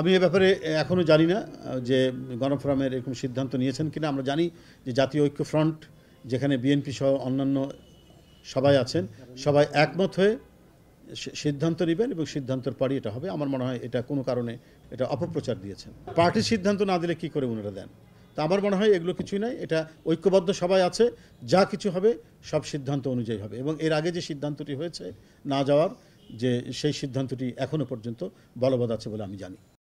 আমি এ ব্যাপারে এখনও জানি না যে গণফোরামের এরকম সিদ্ধান্ত নিয়েছেন কিনা আমরা জানি যে জাতীয় ঐক্য ফ্রন্ট যেখানে বিএনপি সহ অন্যান্য সবাই আছেন সবাই একমত হয়ে সিদ্ধান্ত নেবেন এবং সিদ্ধান্তের পরই এটা হবে আমার মনে হয় এটা কোনো কারণে এটা অপপ্রচার দিয়েছেন পার্টির সিদ্ধান্ত না দিলে কি করে ওনারা দেন তা আমার মনে হয় এগুলো কিছুই নাই এটা ঐক্যবদ্ধ সবাই আছে যা কিছু হবে সব সিদ্ধান্ত অনুযায়ী হবে এবং এর আগে যে সিদ্ধান্তটি হয়েছে না যাওয়ার যে সেই সিদ্ধান্তটি এখনও পর্যন্ত বলবৎ আছে বলে আমি জানি